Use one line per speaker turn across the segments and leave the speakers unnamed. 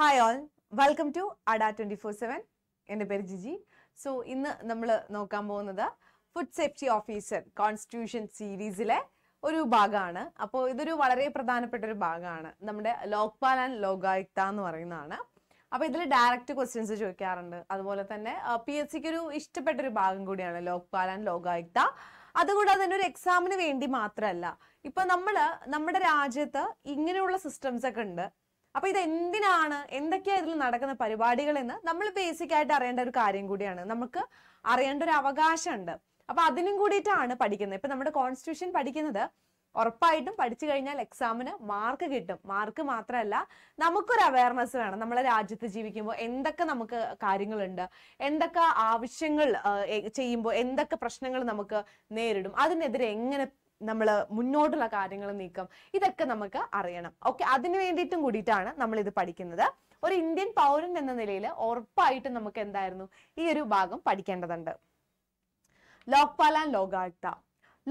hi all welcome to Adda twenty four seven എൻ്റെ പേര് Jiji so ഇന്ന് നമ്മൾ നോക്കാൻ പോകുന്നത് ഫുഡ് സേഫ്റ്റി ഓഫീസർ കോൺസ്റ്റിറ്റ്യൂഷൻ സീരീസിലെ ഒരു ഭാഗമാണ് അപ്പോൾ ഇതൊരു വളരെ പ്രധാനപ്പെട്ട ഒരു ഭാഗമാണ് നമ്മുടെ ലോക്പാൽ ആൻഡ് ലോകായുക്ത എന്ന് പറയുന്നതാണ് അപ്പോൾ ഇതിൽ ഡയറക്റ്റ് ക്വസ്റ്റ്യൻസ് ചോദിക്കാറുണ്ട് അതുപോലെ തന്നെ പി എസ് സിക്ക് ഒരു ഇഷ്ടപ്പെട്ട ഒരു ഭാഗം കൂടിയാണ് ലോക്പാൽ ആൻഡ് ലോകായുക്ത അതുകൂടാതെ തന്നെ ഒരു എക്സാമിന് വേണ്ടി മാത്രമല്ല ഇപ്പൊ നമ്മൾ നമ്മുടെ രാജ്യത്ത് ഇങ്ങനെയുള്ള സിസ്റ്റംസ് ഒക്കെ ഉണ്ട് അപ്പോൾ ഇത് എന്തിനാണ് എന്തൊക്കെയാണ് ഇതിൽ നടക്കുന്ന പരിപാടികളെന്ന് നമ്മൾ ബേസിക് ആയിട്ട് അറിയേണ്ട ഒരു കാര്യം കൂടിയാണ് നമുക്ക് അറിയേണ്ട ഒരു അവകാശമുണ്ട് അപ്പൊ അതിനും കൂടിയിട്ടാണ് പഠിക്കുന്നത് ഇപ്പൊ നമ്മുടെ കോൺസ്റ്റിറ്റ്യൂഷൻ പഠിക്കുന്നത് ഉറപ്പായിട്ടും പഠിച്ചു കഴിഞ്ഞാൽ എക്സാമിന് മാർക്ക് കിട്ടും മാർക്ക് മാത്രമല്ല നമുക്കൊരു അവയർനെസ് വേണം നമ്മളെ രാജ്യത്ത് ജീവിക്കുമ്പോൾ എന്തൊക്കെ നമുക്ക് കാര്യങ്ങളുണ്ട് എന്തൊക്കെ ആവശ്യങ്ങൾ ചെയ്യുമ്പോൾ എന്തൊക്കെ പ്രശ്നങ്ങൾ നമുക്ക് നേരിടും അതിനെതിരെ എങ്ങനെ നമ്മൾ മുന്നോട്ടുള്ള കാര്യങ്ങൾ നീക്കം ഇതൊക്കെ നമുക്ക് അറിയണം ഓക്കെ അതിന് വേണ്ടിയിട്ടും കൂടിയിട്ടാണ് നമ്മൾ ഇത് പഠിക്കുന്നത് ഒരു ഇന്ത്യൻ പൗരൻ എന്ന നിലയിൽ ഉറപ്പായിട്ടും നമുക്ക് എന്തായിരുന്നു ഈ ഒരു ഭാഗം പഠിക്കേണ്ടതുണ്ട് ലോക്പാൽ ആൻഡ് ലോകായുക്ത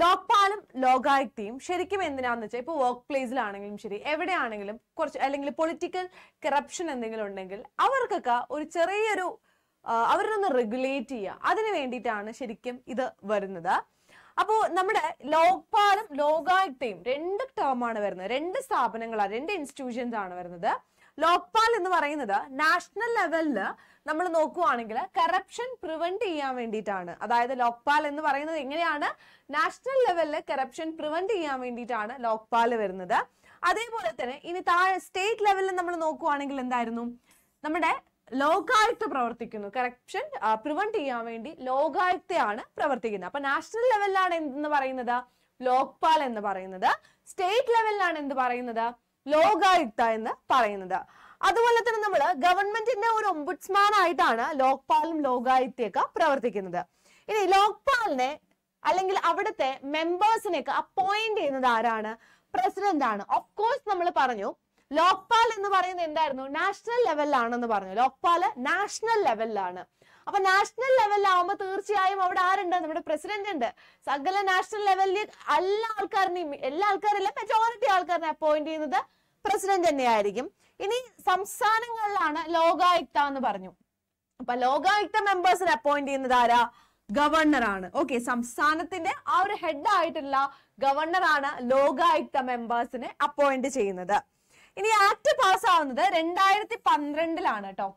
ലോക്പാലും ലോകായുക്തയും ശരിക്കും എന്തിനാന്ന് വെച്ചാൽ ഇപ്പോൾ വർക്ക് പ്ലേസിലാണെങ്കിലും ശരി എവിടെയാണെങ്കിലും കുറച്ച് അല്ലെങ്കിൽ പൊളിറ്റിക്കൽ കറപ്ഷൻ എന്തെങ്കിലും ഉണ്ടെങ്കിൽ അവർക്കൊക്കെ ഒരു ചെറിയൊരു അവരൊന്ന് റെഗുലേറ്റ് ചെയ്യുക അതിന് വേണ്ടിയിട്ടാണ് ശരിക്കും ഇത് വരുന്നത് അപ്പോൾ നമ്മുടെ ലോക്പാലും ലോകായുക്തയും രണ്ട് ടേം ആണ് വരുന്നത് രണ്ട് സ്ഥാപനങ്ങളാണ് രണ്ട് ഇൻസ്റ്റിറ്റ്യൂഷൻസ് ആണ് വരുന്നത് ലോക്പാൽ എന്ന് പറയുന്നത് നാഷണൽ ലെവലിൽ നമ്മൾ നോക്കുവാണെങ്കിൽ കറപ്ഷൻ പ്രിവെന്റ് ചെയ്യാൻ വേണ്ടിയിട്ടാണ് അതായത് ലോക്പാൽ എന്ന് പറയുന്നത് എങ്ങനെയാണ് നാഷണൽ ലെവലിൽ കറപ്ഷൻ പ്രിവെന്റ് ചെയ്യാൻ വേണ്ടിയിട്ടാണ് ലോക്പാൽ വരുന്നത് അതേപോലെ തന്നെ ഇനി താഴെ സ്റ്റേറ്റ് ലെവലിൽ നമ്മൾ നോക്കുവാണെങ്കിൽ എന്തായിരുന്നു നമ്മുടെ ലോകായുക്ത പ്രവർത്തിക്കുന്നു കറപ്ഷൻ പ്രിവെന്റ് ചെയ്യാൻ വേണ്ടി ലോകായുക്തയാണ് പ്രവർത്തിക്കുന്നത് അപ്പൊ നാഷണൽ ലെവലിലാണ് എന്ത് പറയുന്നത് ലോക്പാൽ എന്ന് പറയുന്നത് സ്റ്റേറ്റ് ലെവലിലാണ് എന്ത് പറയുന്നത് ലോകായുക്ത എന്ന് പറയുന്നത് അതുപോലെ തന്നെ നമ്മൾ ഗവൺമെന്റിന്റെ ഒരു ഒമ്പുഡ്സ്മാൻ ആയിട്ടാണ് ലോക്പാലും ലോകായുക്തയൊക്കെ പ്രവർത്തിക്കുന്നത് ഇനി ലോക്പാലിനെ അല്ലെങ്കിൽ അവിടുത്തെ മെമ്പേഴ്സിനെയൊക്കെ അപ്പോയിന്റ് ചെയ്യുന്നത് ആരാണ് പ്രസിഡന്റ് ആണ് ഓഫ് കോഴ്സ് നമ്മൾ പറഞ്ഞു ലോക്പാൽ എന്ന് പറയുന്നത് എന്തായിരുന്നു നാഷണൽ ലെവലിലാണെന്ന് പറഞ്ഞു ലോക്പാല് നാഷണൽ ലെവലിലാണ് അപ്പൊ നാഷണൽ ലെവലിലാവുമ്പോൾ തീർച്ചയായും അവിടെ ആരുണ്ട് നമ്മുടെ പ്രസിഡന്റ് ഉണ്ട് സകല നാഷണൽ ലെവലിൽ എല്ലാ ആൾക്കാരനെയും എല്ലാ ആൾക്കാരല്ല മെജോറിറ്റി ആൾക്കാരനെ അപ്പോയിന്റ് ചെയ്യുന്നത് പ്രസിഡന്റ് തന്നെയായിരിക്കും ഇനി സംസ്ഥാനങ്ങളിലാണ് ലോകായുക്ത എന്ന് പറഞ്ഞു അപ്പൊ ലോകായുക്ത മെമ്പേഴ്സിനെ അപ്പോയിന്റ് ചെയ്യുന്നത് ആരാ ഗവർണർ ആണ് ഓക്കെ സംസ്ഥാനത്തിന്റെ ആ ഒരു ഹെഡ് ആയിട്ടുള്ള ഗവർണർ ആണ് ലോകായുക്ത മെമ്പേഴ്സിനെ അപ്പോയിന്റ് ചെയ്യുന്നത് ഇനി ആക്ട് പാസ് ആവുന്നത് രണ്ടായിരത്തി പന്ത്രണ്ടിലാണ് കേട്ടോ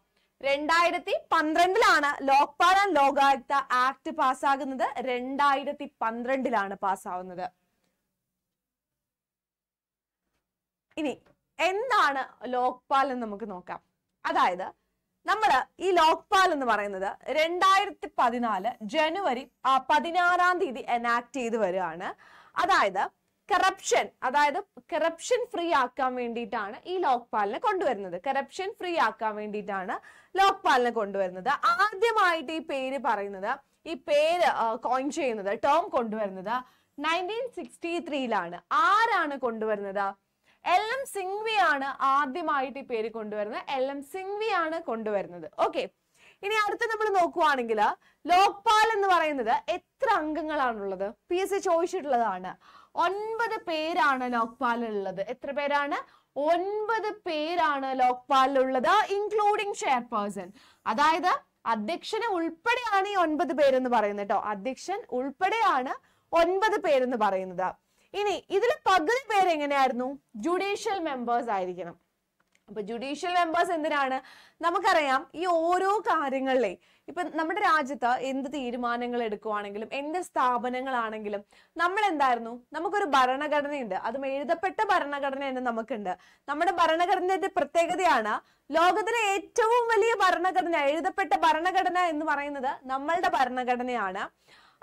രണ്ടായിരത്തി പന്ത്രണ്ടിലാണ് ലോക്പാൽ ആൻഡ് ലോകായുക്ത ആക്ട് പാസ്സാകുന്നത് രണ്ടായിരത്തി പന്ത്രണ്ടിലാണ് പാസ്സാവുന്നത് ഇനി എന്താണ് ലോക്പാൽ എന്ന് നമുക്ക് നോക്കാം അതായത് നമ്മൾ ഈ ലോക്പാൽ എന്ന് പറയുന്നത് രണ്ടായിരത്തി പതിനാല് ജനുവരി പതിനാറാം തീയതി എനാക്ട് ചെയ്ത് വരികയാണ് അതായത് കറപ്ഷൻ അതായത് കറപ്ഷൻ ഫ്രീ ആക്കാൻ വേണ്ടിയിട്ടാണ് ഈ ലോക്പാലിനെ കൊണ്ടുവരുന്നത് കറപ്ഷൻ ഫ്രീ ആക്കാൻ വേണ്ടിയിട്ടാണ് ലോക്പാലിനെ കൊണ്ടുവരുന്നത് ആദ്യമായിട്ട് ഈ പേര് പറയുന്നത് ഈ പേര് കോയിൻ ചെയ്യുന്നത് ടേം കൊണ്ടുവരുന്നത് നയൻറ്റീൻ സിക്സ്റ്റി ത്രീയിലാണ് ആരാണ് കൊണ്ടുവരുന്നത് എൽ എം സിംഗ്വി ആണ് ആദ്യമായിട്ട് ഈ പേര് കൊണ്ടുവരുന്നത് എൽ എം സിംഗ്വി ആണ് കൊണ്ടുവരുന്നത് ഓക്കെ ഇനി അടുത്ത് നമ്മൾ നോക്കുവാണെങ്കിൽ ലോക്പാൽ എന്ന് പറയുന്നത് എത്ര അംഗങ്ങളാണുള്ളത് പി എസ് സി ചോദിച്ചിട്ടുള്ളതാണ് ഒൻപത് പേരാണ് ഉള്ളത് എത്ര പേരാണ് ഒൻപത് പേരാണ് ഉള്ളത് ഇൻക്ലൂഡിംഗ് ചെയർപേഴ്സൺ അതായത് അധ്യക്ഷന് ഉൾപ്പെടെയാണ് ഈ ഒൻപത് പേരെന്ന് പറയുന്നത് കേട്ടോ അധ്യക്ഷൻ ഉൾപ്പെടെയാണ് ഒൻപത് പേരെന്ന് പറയുന്നത് ഇനി ഇതിൽ പകുതി പേരെങ്ങനെയായിരുന്നു ജുഡീഷ്യൽ മെമ്പേഴ്സ് ആയിരിക്കണം അപ്പൊ ജുഡീഷ്യൽ മെമ്പേഴ്സ് എന്തിനാണ് നമുക്കറിയാം ഈ ഓരോ കാര്യങ്ങളിലെ ഇപ്പൊ നമ്മുടെ രാജ്യത്ത് എന്ത് തീരുമാനങ്ങൾ എടുക്കുവാണെങ്കിലും എന്ത് സ്ഥാപനങ്ങളാണെങ്കിലും നമ്മൾ എന്തായിരുന്നു നമുക്കൊരു ഭരണഘടനയുണ്ട് അതും എഴുതപ്പെട്ട ഭരണഘടന തന്നെ നമുക്കുണ്ട് നമ്മുടെ ഭരണഘടനയുടെ പ്രത്യേകതയാണ് ലോകത്തിലെ ഏറ്റവും വലിയ ഭരണഘടന എഴുതപ്പെട്ട ഭരണഘടന എന്ന് പറയുന്നത് നമ്മളുടെ ഭരണഘടനയാണ്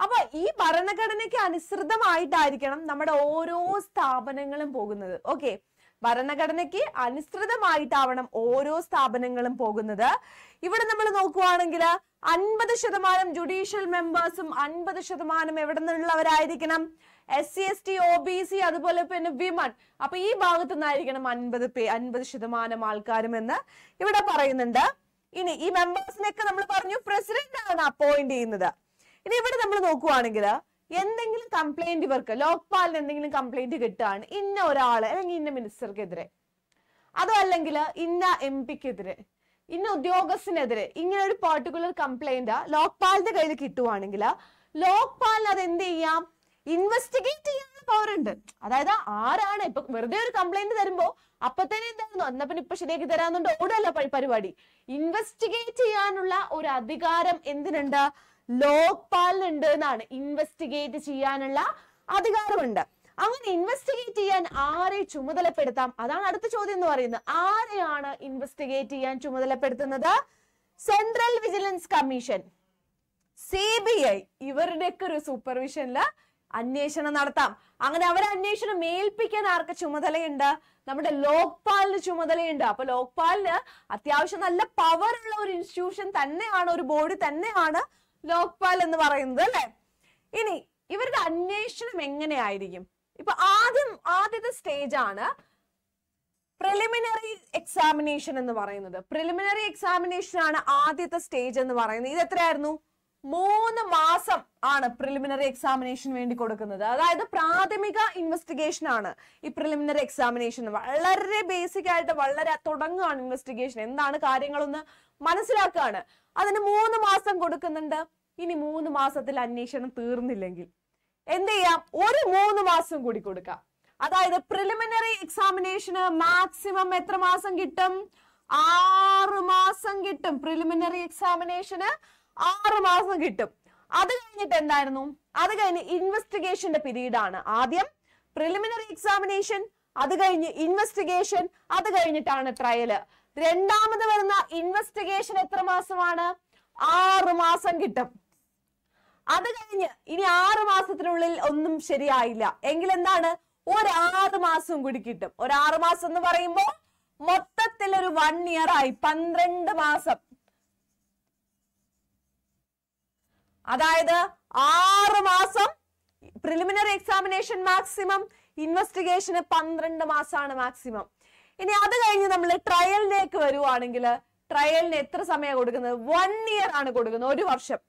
അപ്പൊ ഈ ഭരണഘടനയ്ക്ക് അനുസൃതമായിട്ടായിരിക്കണം നമ്മുടെ ഓരോ സ്ഥാപനങ്ങളും പോകുന്നത് ഓക്കെ ഭരണഘടനയ്ക്ക് അനുസൃതമായിട്ടാവണം ഓരോ സ്ഥാപനങ്ങളും പോകുന്നത് ഇവിടെ നമ്മൾ നോക്കുവാണെങ്കിൽ അൻപത് ശതമാനം ജുഡീഷ്യൽ മെമ്പേഴ്സും അൻപത് ശതമാനം എവിടെ നിന്നുള്ളവരായിരിക്കണം S C S T O B C അതുപോലെ പിന്നെ വിമൺ അപ്പൊ ഈ ഭാഗത്ത് നിന്നായിരിക്കണം അൻപത് പേ അൻപത് ശതമാനം ആൾക്കാരും എന്ന് ഇവിടെ പറയുന്നുണ്ട് ഇനി ഈ മെമ്പേഴ്സിനെയൊക്കെ നമ്മൾ പറഞ്ഞു പ്രസിഡന്റ് ആണ് അപ്പോയിന്റ് ചെയ്യുന്നത് ഇനി ഇവിടെ നമ്മൾ നോക്കുവാണെങ്കിൽ എന്തെങ്കിലും കംപ്ലൈന്റ് ഇവർക്ക് ലോക്പാലിന് എന്തെങ്കിലും കംപ്ലൈന്റ് കിട്ടുകയാണ് ഇന്ന ഒരാള് അല്ലെങ്കിൽ ഇന്ന മിനിസ്റ്റർക്കെതിരെ അതോ അല്ലെങ്കിൽ ഇന്ന എം പിക്കെതിരെ ഇന്ന ഉദ്യോഗസ്ഥനെതിരെ ഇങ്ങനെ ഒരു പെർട്ടിക്കുലർ കംപ്ലൈന്റ് ലോക്പാലിന്റെ കയ്യിൽ കിട്ടുവാണെങ്കിൽ ലോക്പാലിന് അത് എന്ത് ചെയ്യാം ഇൻവെസ്റ്റിഗേറ്റ് ചെയ്യാൻ പവർ ഉണ്ട് അതായത് ആരാണ് ഇപ്പൊ വെറുതെ ഒരു കംപ്ലൈന്റ് തരുമ്പോ അപ്പൊ തന്നെ എന്തായിരുന്നു എന്നാ പിന്നെ ഇപ്പൊ ശരിയാക്കി തരാന്നുണ്ട് ഓടല്ല പരിപാടി ഇൻവെസ്റ്റിഗേറ്റ് ചെയ്യാനുള്ള ഒരു അധികാരം എന്തിനുണ്ട് ഉണ്ട് എന്നാണ് ഇൻവെസ്റ്റിഗേറ്റ് ചെയ്യാനുള്ള അധികാരമുണ്ട് അങ്ങനെ ഇൻവെസ്റ്റിഗേറ്റ് ചെയ്യാൻ ആരെ ചുമതലപ്പെടുത്താം അതാണ് അടുത്ത ചോദ്യം എന്ന് പറയുന്നത് ആരെയാണ് ഇൻവെസ്റ്റിഗേറ്റ് ചെയ്യാൻ ചുമതലപ്പെടുത്തുന്നത് central vigilance commission C B I ഇവരുടെയൊക്കെ ഒരു സൂപ്പർവിഷനില് അന്വേഷണം നടത്താം അങ്ങനെ അവരെ അന്വേഷണം ഏൽപ്പിക്കാൻ ആർക്ക് ചുമതലയുണ്ട് നമ്മുടെ ലോക്പാലിന് ചുമതലയുണ്ട് അപ്പൊ ലോക്പാലിന് അത്യാവശ്യം നല്ല പവർ ഉള്ള ഒരു ഇൻസ്റ്റിറ്റ്യൂഷൻ തന്നെയാണ് ഒരു ബോഡി തന്നെയാണ് ലോക്പാൽ എന്ന് പറയുന്നത് അല്ലെ ഇനി ഇവരുടെ അന്വേഷണം എങ്ങനെയായിരിക്കും ഇപ്പൊ ആദ്യം ആദ്യത്തെ സ്റ്റേജ് ആണ് പ്രിലിമിനറി എക്സാമിനേഷൻ എന്ന് പറയുന്നത് പ്രിലിമിനറി എക്സാമിനേഷൻ ആണ് ആദ്യത്തെ സ്റ്റേജ് എന്ന് പറയുന്നത് ഇത് എത്രയായിരുന്നു മൂന്ന് മാസം ആണ് പ്രിലിമിനറി എക്സാമിനേഷൻ വേണ്ടി കൊടുക്കുന്നത് അതായത് പ്രാഥമിക ഇൻവെസ്റ്റിഗേഷൻ ആണ് ഈ പ്രിലിമിനറി എക്സാമിനേഷൻ വളരെ ബേസിക് ആയിട്ട് വളരെ തുടങ്ങുകയാണ് ഇൻവെസ്റ്റിഗേഷൻ എന്താണ് കാര്യങ്ങളൊന്ന് മനസ്സിലാക്കുകയാണ് അതിന് മൂന്ന് മാസം കൊടുക്കുന്നുണ്ട് ഇനി മൂന്ന് മാസത്തിൽ അന്വേഷണം തീർന്നില്ലെങ്കിൽ എന്ത് ചെയ്യാം ഒരു മൂന്ന് മാസം കൂടി കൊടുക്കാം അതായത് പ്രിലിമിനറി എക്സാമിനേഷന് മാക്സിമം എത്ര മാസം കിട്ടും ആറ് മാസം കിട്ടും പ്രിലിമിനറി എക്സാമിനേഷന് ആറ് മാസം കിട്ടും അത് കഴിഞ്ഞിട്ട് എന്തായിരുന്നു അത് കഴിഞ്ഞ് ഇൻവെസ്റ്റിഗേഷന്റെ പീരീഡ് ആണ് ആദ്യം പ്രിലിമിനറി എക്സാമിനേഷൻ അത് കഴിഞ്ഞ് ഇൻവെസ്റ്റിഗേഷൻ അത് കഴിഞ്ഞിട്ടാണ് ട്രയല് രണ്ടാമത് വരുന്ന ഇൻവെസ്റ്റിഗേഷൻ എത്ര മാസമാണ് ആറു മാസം കിട്ടും അത് കഴിഞ്ഞ് ഇനി ആറു മാസത്തിനുള്ളിൽ ഒന്നും ശരിയായില്ല എങ്കിൽ എന്താണ് ഒരു മാസം കൂടി കിട്ടും ഒരു ആറ് മാസം എന്ന് പറയുമ്പോൾ മൊത്തത്തിൽ ഒരു വൺ ഇയർ ആയി പന്ത്രണ്ട് മാസം അതായത് ആറ് മാസം പ്രിലിമിനറി എക്സാമിനേഷൻ മാക്സിമം ഇൻവെസ്റ്റിഗേഷന് പന്ത്രണ്ട് മാസമാണ് മാക്സിമം ഇനി അത് കഴിഞ്ഞ് നമ്മൾ ട്രയലിലേക്ക് വരുവാണെങ്കിൽ ട്രയലിന് എത്ര സമയം കൊടുക്കുന്നത് വൺ ഇയർ ആണ് കൊടുക്കുന്നത് ഒരു വർഷം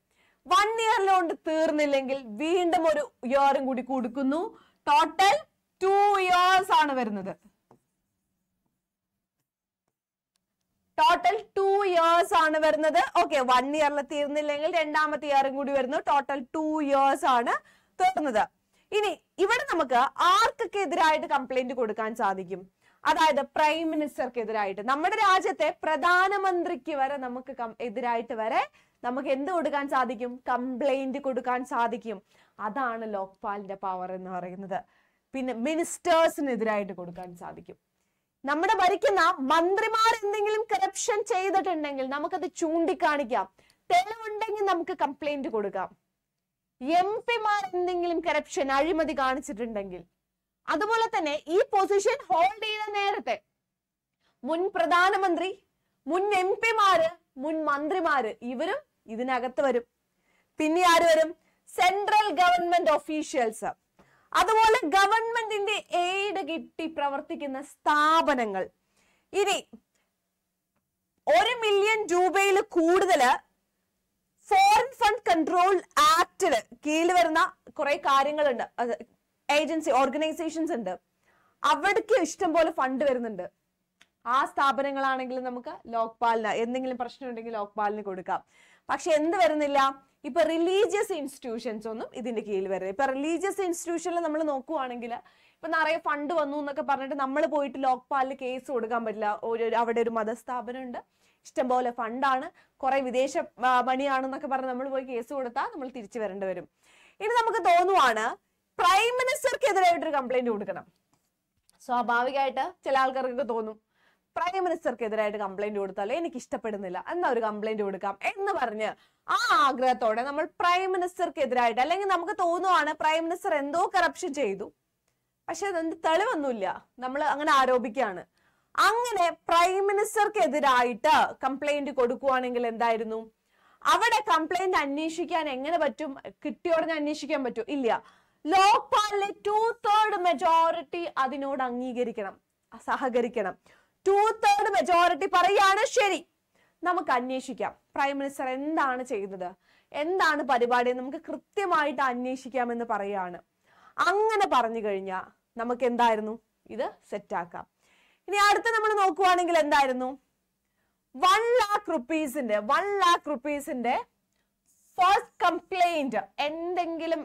വൺ ഇയറിലോണ്ട് തീർന്നില്ലെങ്കിൽ വീണ്ടും ഒരു ഇയറും കൂടി കൊടുക്കുന്നു ടോട്ടൽ ടു ഇയേഴ്സ് ആണ് വരുന്നത് ടോട്ടൽ ടു ഇയേഴ്സ് ആണ് വരുന്നത് ഓക്കെ വൺ ഇയറിൽ തീർന്നില്ലെങ്കിൽ രണ്ടാമത്തെ ഇയറും കൂടി വരുന്നു ടോട്ടൽ ടു ഇയേഴ്സ് ആണ് തീർന്നത് ഇനി ഇവിടെ നമുക്ക് ആർക്കൊക്കെ എതിരായിട്ട് കംപ്ലൈന്റ് കൊടുക്കാൻ സാധിക്കും അതായത് പ്രൈം മിനിസ്റ്റർക്കെതിരായിട്ട് നമ്മുടെ രാജ്യത്തെ പ്രധാനമന്ത്രിക്ക് വരെ നമുക്ക് എതിരായിട്ട് വരെ നമുക്ക് എന്ത് കൊടുക്കാൻ സാധിക്കും കംപ്ലൈന്റ് കൊടുക്കാൻ സാധിക്കും അതാണ് ലോക്പാലിന്റെ പവർ എന്ന് പറയുന്നത് പിന്നെ മിനിസ്റ്റേഴ്സിനെതിരായിട്ട് കൊടുക്കാൻ സാധിക്കും നമ്മുടെ ഭരിക്കുന്ന മന്ത്രിമാർ എന്തെങ്കിലും കറപ്ഷൻ ചെയ്തിട്ടുണ്ടെങ്കിൽ നമുക്കത് ചൂണ്ടിക്കാണിക്കാം തെളിവുണ്ടെങ്കിൽ നമുക്ക് കംപ്ലൈന്റ് കൊടുക്കാം എം പിമാർ എന്തെങ്കിലും കറപ്ഷൻ അഴിമതി കാണിച്ചിട്ടുണ്ടെങ്കിൽ അതുപോലെ തന്നെ ഈ പൊസിഷൻ ഹോൾഡ് ചെയ്ത നേരത്തെ മുൻ പ്രധാനമന്ത്രി മുൻ എം പിമാര് മുൻ മന്ത്രിമാര് ഇവരും ഇതിനകത്ത് വരും പിന്നെ ആര് വരും സെൻട്രൽ ഗവൺമെന്റ് ഒഫീഷ്യൽസ് അതുപോലെ ഗവൺമെന്റിന്റെ എയ്ഡ് കിട്ടി പ്രവർത്തിക്കുന്ന സ്ഥാപനങ്ങൾ ഇനി ഒരു മില്യൺ രൂപയിൽ കൂടുതൽ ഫോറിൻ ഫണ്ട് കൺട്രോൾ ആക്ടില് കീഴിൽ വരുന്ന കുറെ കാര്യങ്ങളുണ്ട് ഏജൻസി ഓർഗനൈസേഷൻസ് ഉണ്ട് അവിടേക്ക് ഇഷ്ടംപോലെ ഫണ്ട് വരുന്നുണ്ട് ആ സ്ഥാപനങ്ങളാണെങ്കിലും നമുക്ക് ലോക്പാലിന് എന്തെങ്കിലും പ്രശ്നം ഉണ്ടെങ്കിൽ ലോക്പാലിന് കൊടുക്കാം പക്ഷെ എന്ത് വരുന്നില്ല ഇപ്പൊ റിലീജിയസ് ഇൻസ്റ്റിറ്റ്യൂഷൻസ് ഒന്നും ഇതിന്റെ കീഴിൽ വരുന്നത് ഇപ്പൊ റിലീജിയസ് ഇൻസ്റ്റിറ്റ്യൂഷനിൽ നമ്മൾ നോക്കുവാണെങ്കിൽ ഇപ്പൊ നിറയെ ഫണ്ട് വന്നു എന്നൊക്കെ പറഞ്ഞിട്ട് നമ്മൾ പോയിട്ട് ലോക്പാലിന് കേസ് കൊടുക്കാൻ പറ്റില്ല ഒരു അവിടെ ഒരു മതസ്ഥാപനം ഉണ്ട് ഇഷ്ടംപോലെ ഫണ്ടാണ് കുറെ വിദേശ മണിയാണെന്നൊക്കെ പറഞ്ഞ് നമ്മൾ പോയി കേസ് കൊടുത്താൽ നമ്മൾ തിരിച്ചു വരേണ്ടി വരും ഇനി നമുക്ക് തോന്നുവാണ് പ്രൈം എതിരായിട്ട് ഒരു കംപ്ലൈന്റ് കൊടുക്കണം സ്വാഭാവികമായിട്ട് ചില ആൾക്കാർക്ക് തോന്നും പ്രൈം എതിരായിട്ട് കംപ്ലൈന്റ് കൊടുത്താൽ എനിക്ക് ഇഷ്ടപ്പെടുന്നില്ല എന്നാ ഒരു കംപ്ലൈന്റ് കൊടുക്കാം എന്ന് പറഞ്ഞ് ആ ആഗ്രഹത്തോടെ നമ്മൾ പ്രൈം എതിരായിട്ട് അല്ലെങ്കിൽ നമുക്ക് തോന്നുവാണ് പ്രൈം മിനിസ്റ്റർ എന്തോ കറപ്ഷൻ ചെയ്തു പക്ഷെ അതിന്റെ തെളിവൊന്നുമില്ല നമ്മൾ അങ്ങനെ ആരോപിക്കുകയാണ് അങ്ങനെ പ്രൈം എതിരായിട്ട് കംപ്ലൈന്റ് കൊടുക്കുവാണെങ്കിൽ എന്തായിരുന്നു അവിടെ കംപ്ലൈന്റ് അന്വേഷിക്കാൻ എങ്ങനെ പറ്റും കിട്ടിയോടനെ അന്വേഷിക്കാൻ പറ്റും ഇല്ല ലോക്പാലിലെ ടു തേർഡ് മെജോറിറ്റി അതിനോട് അംഗീകരിക്കണം സഹകരിക്കണം ടു തേർഡ് മെജോറിറ്റി പറയാണ് ശരി നമുക്ക് അന്വേഷിക്കാം പ്രൈം മിനിസ്റ്റർ എന്താണ് ചെയ്യുന്നത് എന്താണ് പരിപാടി നമുക്ക് കൃത്യമായിട്ട് അന്വേഷിക്കാമെന്ന് പറയാണ് അങ്ങനെ പറഞ്ഞു കഴിഞ്ഞാൽ നമുക്ക് എന്തായിരുന്നു ഇത് സെറ്റാക്കാം ഇനി അടുത്ത നമ്മൾ നോക്കുവാണെങ്കിൽ എന്തായിരുന്നു വൺ ലാക്ക് റുപ്പീസിന്റെ വൺ ലാക്ക് റുപ്പീസിന്റെ ഫസ്റ്റ് കംപ്ലൈന്റ് എന്തെങ്കിലും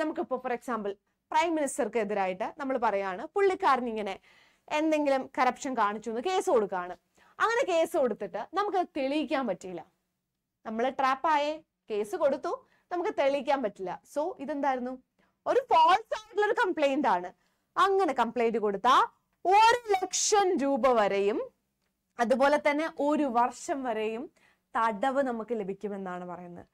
നമുക്കിപ്പോൾ ഫോർ എക്സാമ്പിൾ പ്രൈം മിനിസ്റ്റർക്ക് എതിരായിട്ട് നമ്മൾ പറയാണ് പുള്ളിക്കാരൻ ഇങ്ങനെ എന്തെങ്കിലും കറപ്ഷൻ കാണിച്ചു എന്ന് കേസ് കൊടുക്കുകയാണ് അങ്ങനെ കേസ് കൊടുത്തിട്ട് നമുക്ക് തെളിയിക്കാൻ പറ്റിയില്ല നമ്മൾ ട്രാപ്പായേ കേസ് കൊടുത്തു നമുക്ക് തെളിയിക്കാൻ പറ്റില്ല സോ ഇതെന്തായിരുന്നു ഒരു ഫോൾസ് ആയിട്ടുള്ള ഒരു കംപ്ലൈന്റ് ആണ് അങ്ങനെ കംപ്ലൈന്റ് കൊടുത്ത ഒരു ലക്ഷം രൂപ വരെയും അതുപോലെ തന്നെ ഒരു വർഷം വരെയും തടവ് നമുക്ക് ലഭിക്കുമെന്നാണ് പറയുന്നത്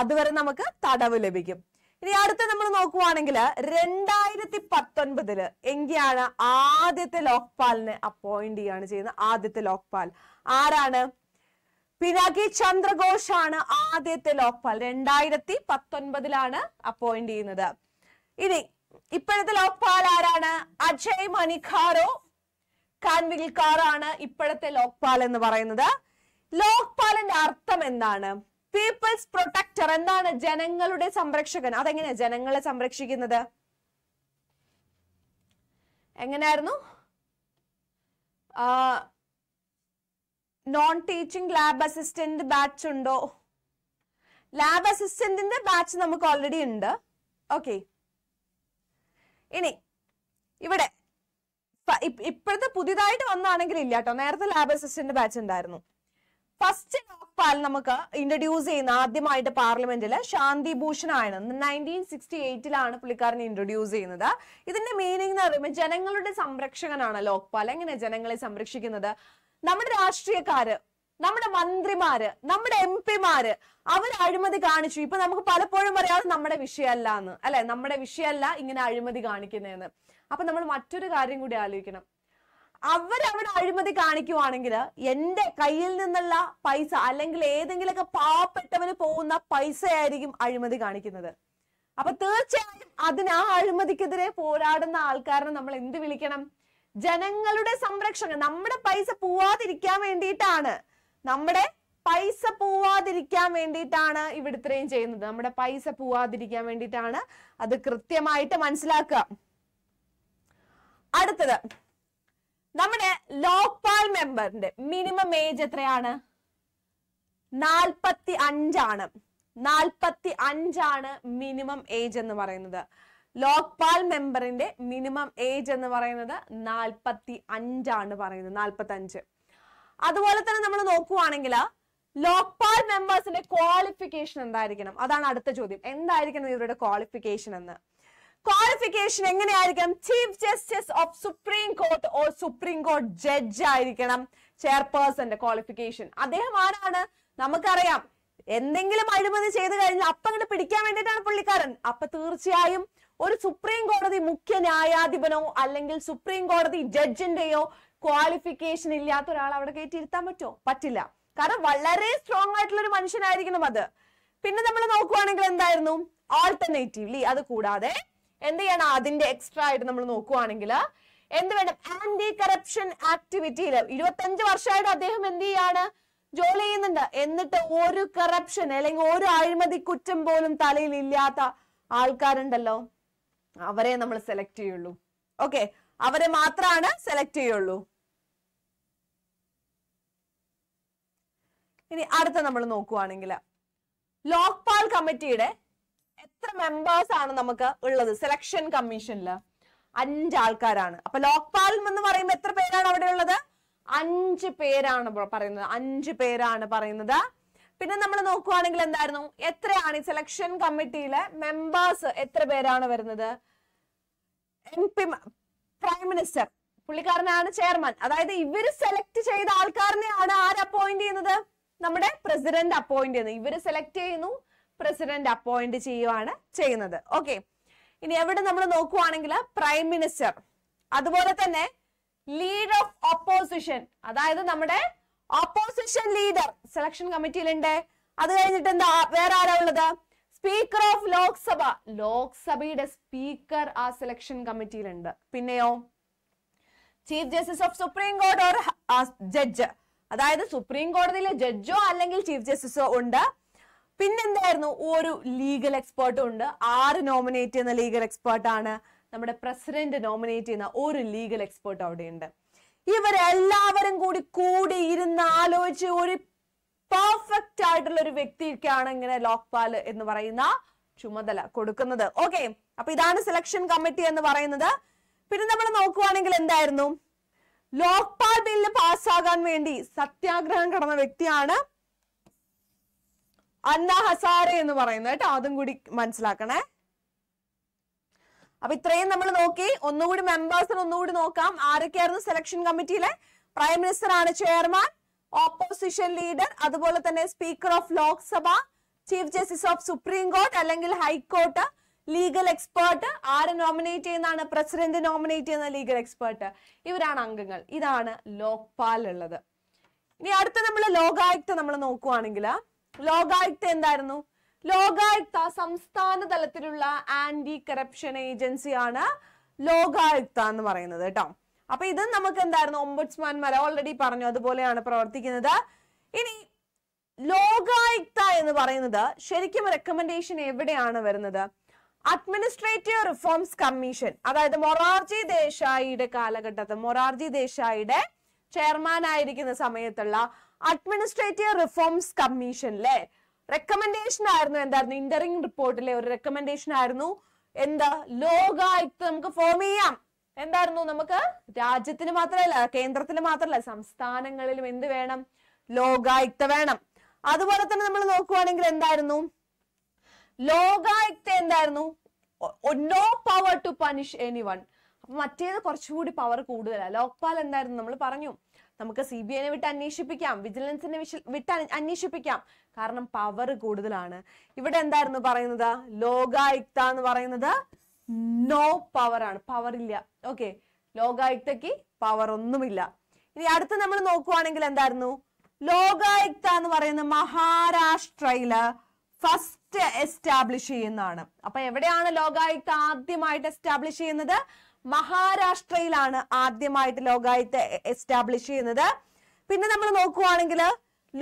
അതുവരെ നമുക്ക് തടവ് ലഭിക്കും ഇനി അടുത്ത നമ്മൾ നോക്കുവാണെങ്കിൽ രണ്ടായിരത്തി പത്തൊൻപതില് എങ്കിയാണ് ആദ്യത്തെ ലോക്പാലിനെ അപ്പോയിന്റ് ചെയ്യാണ് ചെയ്യുന്നത് ആദ്യത്തെ ലോക്പാൽ ആരാണ് പിനാകി ചന്ദ്രഘോഷ് ആണ് ആദ്യത്തെ ലോക്പാൽ രണ്ടായിരത്തി പത്തൊൻപതിലാണ് അപ്പോയിന്റ് ചെയ്യുന്നത് ഇനി ഇപ്പോഴത്തെ ലോക്പാൽ ആരാണ് അജയ് മണിഖാറോ കാൻവിൽക്കാർ ആണ് ഇപ്പോഴത്തെ ലോക്പാൽ എന്ന് പറയുന്നത് ലോക്പാലിന്റെ അർത്ഥം എന്താണ് പീപ്പിൾസ് പ്രൊട്ടക്ടർ എന്താണ് ജനങ്ങളുടെ സംരക്ഷകൻ അതെങ്ങനെയാ ജനങ്ങളെ സംരക്ഷിക്കുന്നത് എങ്ങനെയായിരുന്നു non teaching lab assistant batch ഉണ്ടോ ലാബ് അസിസ്റ്റന്റിന്റെ ബാച്ച് നമുക്ക് ഓൾറെഡി ഉണ്ട് ഓക്കെ ഇനി ഇവിടെ ഇപ്പോഴത്തെ പുതിയതായിട്ട് വന്നാണെങ്കിൽ ഇല്ല കേട്ടോ നേരത്തെ ലാബ് അസിസ്റ്റന്റ് ബാച്ച് ഉണ്ടായിരുന്നു ഫസ്റ്റ് ലോക്പാൽ നമുക്ക് ഇൻട്രൊഡ്യൂസ് ചെയ്യുന്ന ആദ്യമായിട്ട് പാർലമെന്റിൽ ശാന്തി ഭൂഷൺ ആണ് നയൻറ്റീൻ സിക്സ്റ്റി എയ്റ്റിലാണ് പുള്ളിക്കാരനെ ഇൻട്രൊഡ്യൂസ് ചെയ്യുന്നത് ഇതിന്റെ മീനിങ് എന്ന് പറയുമ്പോൾ ജനങ്ങളുടെ സംരക്ഷകനാണ് ലോക്പാൽ എങ്ങനെ ജനങ്ങളെ സംരക്ഷിക്കുന്നത് നമ്മുടെ രാഷ്ട്രീയക്കാര് നമ്മുടെ മന്ത്രിമാര് നമ്മുടെ എം പിമാര് അവർ അഴിമതി കാണിച്ചു ഇപ്പൊ നമുക്ക് പലപ്പോഴും പറയാം നമ്മുടെ വിഷയമല്ല എന്ന് അല്ലെ നമ്മുടെ വിഷയമല്ല ഇങ്ങനെ അഴിമതി കാണിക്കുന്നതെന്ന് അപ്പൊ നമ്മൾ മറ്റൊരു കാര്യം കൂടി ആലോചിക്കണം അവരവിടെ അഴിമതി കാണിക്കുവാണെങ്കിൽ എന്റെ കയ്യിൽ നിന്നുള്ള പൈസ അല്ലെങ്കിൽ ഏതെങ്കിലുമൊക്കെ പാവപ്പെട്ടവന് പോകുന്ന പൈസയായിരിക്കും അഴിമതി കാണിക്കുന്നത് അപ്പൊ തീർച്ചയായും അതിന് ആ അഴിമതിക്കെതിരെ പോരാടുന്ന ആൾക്കാരനെ നമ്മൾ എന്ത് വിളിക്കണം ജനങ്ങളുടെ സംരക്ഷണം നമ്മുടെ പൈസ പോവാതിരിക്കാൻ വേണ്ടിയിട്ടാണ് നമ്മുടെ പൈസ പോവാതിരിക്കാൻ വേണ്ടിയിട്ടാണ് ഇവിടെ ഇത്രയും ചെയ്യുന്നത് നമ്മുടെ പൈസ പോവാതിരിക്കാൻ വേണ്ടിയിട്ടാണ് അത് കൃത്യമായിട്ട് മനസ്സിലാക്കുക അടുത്തത് നമ്മുടെ ലോക്പാൽ മെമ്പറിന്റെ മിനിമം ഏജ് എത്രയാണ് നാൽപ്പത്തി അഞ്ചാണ് നാൽപ്പത്തി അഞ്ചാണ് മിനിമം ഏജ് എന്ന് പറയുന്നത് ലോക്പാൽ മെമ്പറിന്റെ മിനിമം ഏജ് എന്ന് പറയുന്നത് നാൽപ്പത്തി അഞ്ചാണ് പറയുന്നത് നാൽപ്പത്തി അഞ്ച് അതുപോലെ തന്നെ നമ്മൾ നോക്കുവാണെങ്കിൽ ലോക്പാൽ മെമ്പേഴ്സിന്റെ ക്വാളിഫിക്കേഷൻ എന്തായിരിക്കണം അതാണ് അടുത്ത ചോദ്യം എന്തായിരിക്കണം ഇവരുടെ ക്വാളിഫിക്കേഷൻ എന്ന് ക്വാളിഫിക്കേഷൻ എങ്ങനെയായിരിക്കണം chief justice of supreme court or supreme court judge ആയിരിക്കണം ചെയർപേഴ്സന്റെ ക്വാളിഫിക്കേഷൻ അദ്ദേഹം ആരാണ് നമുക്കറിയാം എന്തെങ്കിലും അഴിമതി ചെയ്തു കഴിഞ്ഞാൽ അപ്പം ഇങ്ങോട്ട് പിടിക്കാൻ വേണ്ടിയിട്ടാണ് പുള്ളിക്കാരൻ അപ്പൊ തീർച്ചയായും ഒരു സുപ്രീം കോടതി മുഖ്യ ന്യായാധിപനോ അല്ലെങ്കിൽ സുപ്രീം കോടതി ജഡ്ജിന്റെയോ ക്വാളിഫിക്കേഷൻ ഇല്ലാത്ത ഒരാൾ അവിടെ കയറ്റിയിരുത്താൻ പറ്റുമോ പറ്റില്ല കാരണം വളരെ സ്ട്രോങ് ആയിട്ടുള്ള ഒരു മനുഷ്യനായിരിക്കണം അത് പിന്നെ നമ്മൾ നോക്കുവാണെങ്കിൽ എന്തായിരുന്നു ആൾട്ടർനേറ്റീവ്ലി അത് കൂടാതെ എന്ത് ചെയ്യണം അതിന്റെ എക്സ്ട്രാ ആയിട്ട് നമ്മൾ നോക്കുവാണെങ്കിൽ എന്ത് വേണം ആന്റി കറപ്ഷൻ ആക്ടിവിറ്റിയിൽ ഇരുപത്തഞ്ച് വർഷമായിട്ട് അദ്ദേഹം എന്ത് ചെയ്യാണ് ജോലി ചെയ്യുന്നുണ്ട് എന്നിട്ട് ഒരു കറപ്ഷൻ അല്ലെങ്കിൽ ഒരു അഴിമതി കുറ്റം പോലും തലയിൽ ഇല്ലാത്ത ആൾക്കാരുണ്ടല്ലോ അവരെ നമ്മൾ സെലക്ട് ചെയ്യുള്ളൂ ഓക്കെ അവരെ മാത്രമാണ് സെലക്ട് ചെയ്യുള്ളൂ ഇനി അടുത്ത നമ്മൾ നോക്കുവാണെങ്കിൽ ലോക്പാൽ കമ്മിറ്റിയുടെ എത്ര മെമ്പേഴ്സ് ആണ് നമുക്ക് ഉള്ളത് സെലക്ഷൻ കമ്മീഷനിൽ അഞ്ച് ആൾക്കാരാണ് അപ്പൊ ലോക്പാൽ എന്ന് പറയുമ്പോൾ എത്ര പേരാണ് അവിടെ ഉള്ളത് അഞ്ച് പേരാണ് പറയുന്നത് അഞ്ച് പേരാണ് പറയുന്നത് പിന്നെ നമ്മൾ നോക്കുവാണെങ്കിൽ എന്തായിരുന്നു എത്രയാണ് ഈ സെലക്ഷൻ കമ്മിറ്റിയിലെ മെമ്പേഴ്സ് എത്ര പേരാണ് വരുന്നത് എം പി പ്രൈം മിനിസ്റ്റർ പുള്ളിക്കാരനാണ് ചെയർമാൻ അതായത് ഇവര് സെലക്ട് ചെയ്ത ആൾക്കാരനെയാണ് ആര് അപ്പോയിന്റ് ചെയ്യുന്നത് നമ്മുടെ പ്രസിഡന്റ് അപ്പോയിന്റ് ചെയ്യുന്നത് ഇവര് സെലക്ട് ചെയ്യുന്നു പ്രസിഡന്റ് അപ്പോയിന്റ് ചെയ്യുവാണ് ചെയ്യുന്നത് ഓക്കെ ഇനി എവിടെ നമ്മൾ നോക്കുവാണെങ്കിൽ പ്രൈം മിനിസ്റ്റർ അതുപോലെ തന്നെ ലീഡർ ഓഫ് ഓപ്പോസിഷൻ അതായത് നമ്മുടെ ഓപ്പോസിഷൻ ലീഡർ സെലക്ഷൻ കമ്മിറ്റിയിലുണ്ട് അത് കഴിഞ്ഞിട്ട് എന്താ വേറെ ആരാ ഉള്ളത് സ്പീക്കർ ഓഫ് ലോക്സഭ ലോക്സഭയുടെ സ്പീക്കർ ആ സെലക്ഷൻ കമ്മിറ്റിയിലുണ്ട് പിന്നെയോ ചീഫ് ജസ്റ്റിസ് ഓഫ് സുപ്രീം കോടതി ഓർ ജഡ്ജ് അതായത് സുപ്രീം കോടതിയിലെ ജഡ്ജോ അല്ലെങ്കിൽ ചീഫ് ജസ്റ്റിസോ ഉണ്ട് പിന്നെന്തായിരുന്നു ഒരു ലീഗൽ എക്സ്പേർട്ടും ഉണ്ട് ആറ് നോമിനേറ്റ് ചെയ്യുന്ന ലീഗൽ എക്സ്പേർട്ടാണ് നമ്മുടെ പ്രസിഡന്റ് നോമിനേറ്റ് ചെയ്യുന്ന ഒരു ലീഗൽ എക്സ്പേർട്ട് അവിടെയുണ്ട് ഇവരെല്ലാവരും കൂടി കൂടി ഇരുന്ന് ആലോചിച്ച് ഒരു പെർഫെക്റ്റ് ആയിട്ടുള്ള ഒരു വ്യക്തിക്കാണ് ഇങ്ങനെ ലോക്പാൽ എന്ന് പറയുന്ന ചുമതല കൊടുക്കുന്നത് ഓക്കെ അപ്പൊ ഇതാണ് സെലക്ഷൻ കമ്മിറ്റി എന്ന് പറയുന്നത് പിന്നെ നമ്മൾ നോക്കുവാണെങ്കിൽ എന്തായിരുന്നു ലോക്പാൽ ബില്ല് പാസ്സാകാൻ വേണ്ടി സത്യാഗ്രഹം കടന്ന വ്യക്തിയാണ് അന്ന ഹസാരെ എന്ന് പറയുന്നത് കേട്ടോ അതും കൂടി മനസ്സിലാക്കണേ അപ്പൊ ഇത്രയും നമ്മൾ നോക്കി ഒന്നുകൂടി മെമ്പേഴ്സിന് ഒന്നുകൂടി നോക്കാം ആരൊക്കെയായിരുന്നു സെലക്ഷൻ കമ്മിറ്റിയിലെ പ്രൈം മിനിസ്റ്റർ ആണ് ചെയർമാൻ ഓപ്പോസിഷൻ ലീഡർ അതുപോലെ തന്നെ speaker of Lok Sabha chief justice of supreme court അല്ലെങ്കിൽ ഹൈക്കോർട്ട് ലീഗൽ എക്സ്പേർട്ട് ആരെ നോമിനേറ്റ് ചെയ്യുന്നതാണ് പ്രസിഡന്റ് നോമിനേറ്റ് ചെയ്യുന്ന ലീഗൽ എക്സ്പേർട്ട് ഇവരാണ് അംഗങ്ങൾ ഇതാണ് ലോക്പാൽ ഉള്ളത് ഇനി അടുത്ത നമ്മൾ ലോകായുക്ത നമ്മൾ നോക്കുവാണെങ്കിൽ ലോകായുക്ത എന്തായിരുന്നു ലോകായുക്ത സംസ്ഥാന തലത്തിലുള്ള ആന്റി കറപ്ഷൻ ഏജൻസിയാണ് ലോകായുക്ത എന്ന് പറയുന്നത് കേട്ടോ അപ്പൊ ഇത് നമുക്ക് എന്തായിരുന്നു ഒമ്പുഡ്സ്മാൻമാർ ഓൾറെഡി പറഞ്ഞു അതുപോലെയാണ് പ്രവർത്തിക്കുന്നത് ഇനി ലോകായുക്ത എന്ന് പറയുന്നത് ശരിക്കും റെക്കമെൻഡേഷൻ എവിടെയാണ് വരുന്നത് അഡ്മിനിസ്ട്രേറ്റീവ് റിഫോംസ് കമ്മീഷൻ അതായത് മൊറാർജി ദേശായിയുടെ കാലഘട്ടത്തിൽ മൊറാർജി ദേശായിയുടെ ചെയർമാൻ ആയിരിക്കുന്ന സമയത്തുള്ള അഡ്മിനിസ്ട്രേറ്റീവ് റിഫോംസ് കമ്മീഷൻ അല്ലെ റെക്കമെൻഡേഷൻ ആയിരുന്നു എന്തായിരുന്നു ഇന്ററിംഗ് റിപ്പോർട്ടിലെ ഒരു റെക്കമെൻഡേഷൻ ആയിരുന്നു എന്താ ലോകായുക്ത നമുക്ക് ഫോം ചെയ്യാം എന്തായിരുന്നു നമുക്ക് രാജ്യത്തിന് മാത്രമല്ല കേന്ദ്രത്തിന് മാത്രമല്ല സംസ്ഥാനങ്ങളിലും എന്ത് വേണം ലോകായുക്ത വേണം അതുപോലെ തന്നെ നമ്മൾ നോക്കുവാണെങ്കിൽ എന്തായിരുന്നു ലോകായുക്ത എന്തായിരുന്നു no power to punish anyone അപ്പൊ മറ്റേത് കുറച്ചുകൂടി പവർ കൂടുതലാണ് ലോക്പാൽ എന്തായിരുന്നു നമ്മൾ പറഞ്ഞു നമുക്ക് സി ബി ഐനെ വിട്ട് അന്വേഷിപ്പിക്കാം വിജിലൻസിനെ വിട്ട് അന്വേഷിപ്പിക്കാം കാരണം പവർ കൂടുതലാണ് ഇവിടെ എന്തായിരുന്നു പറയുന്നത് ലോകായുക്ത എന്ന് പറയുന്നത് നോ പവർ ആണ് പവർ ഇല്ല ഓക്കെ ലോകായുക്തക്ക് പവർ ഒന്നുമില്ല ഇനി അടുത്ത് നമ്മൾ നോക്കുവാണെങ്കിൽ എന്തായിരുന്നു ലോകായുക്ത എന്ന് പറയുന്ന മഹാരാഷ്ട്രയില് ഫസ്റ്റ് എസ്റ്റാബ്ലിഷ് ചെയ്യുന്നതാണ് അപ്പൊ എവിടെയാണ് ലോകായുക്ത ആദ്യമായിട്ട് എസ്റ്റാബ്ലിഷ് ചെയ്യുന്നത് മഹാരാഷ്ട്രയിലാണ് ആദ്യമായിട്ട് ലോകായത്ത് എസ്റ്റാബ്ലിഷ് ചെയ്യുന്നത് പിന്നെ നമ്മൾ നോക്കുവാണെങ്കിൽ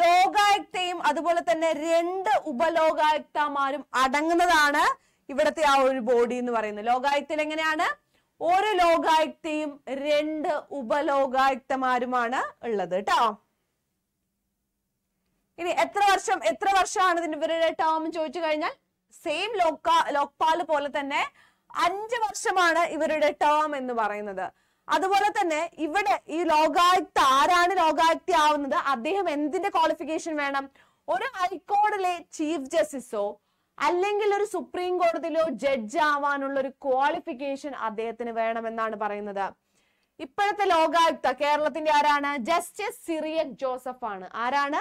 ലോകായുക്തയും അതുപോലെ തന്നെ രണ്ട് ഉപലോകായുക്തമാരും അടങ്ങുന്നതാണ് ഇവിടുത്തെ ആ ഒരു ബോഡി എന്ന് പറയുന്നത് ലോകായുക്തയിൽ എങ്ങനെയാണ് ഒരു ലോകായുക്തയും രണ്ട് ഉപലോകായുക്തമാരുമാണ് ഉള്ളത് കേട്ടോ ഇനി എത്ര വർഷം എത്ര വർഷമാണ് ഇതിന് ഇവരുടെ ടേം ചോദിച്ചു കഴിഞ്ഞാൽ സെയിം ലോക്പാൽ പോലെ തന്നെ അഞ്ച് വർഷമാണ് ഇവരുടെ ടേം എന്ന് പറയുന്നത് അതുപോലെ തന്നെ ഇവിടെ ഈ ലോകായുക്ത ആരാണ് ലോകായുക്തി ആവുന്നത് അദ്ദേഹം എന്തിന്റെ ക്വാളിഫിക്കേഷൻ വേണം ഒരു ഹൈക്കോടതിയിലെ ചീഫ് ജസ്റ്റിസോ അല്ലെങ്കിൽ ഒരു സുപ്രീം കോടതിയിലോ ജഡ്ജ് ആവാനുള്ള ഒരു ക്വാളിഫിക്കേഷൻ അദ്ദേഹത്തിന് വേണമെന്നാണ് പറയുന്നത് ഇപ്പോഴത്തെ ലോകായുക്ത കേരളത്തിന്റെ ആരാണ് ജസ്റ്റിസ് സിറിയക് ജോസഫ് ആണ് ആരാണ്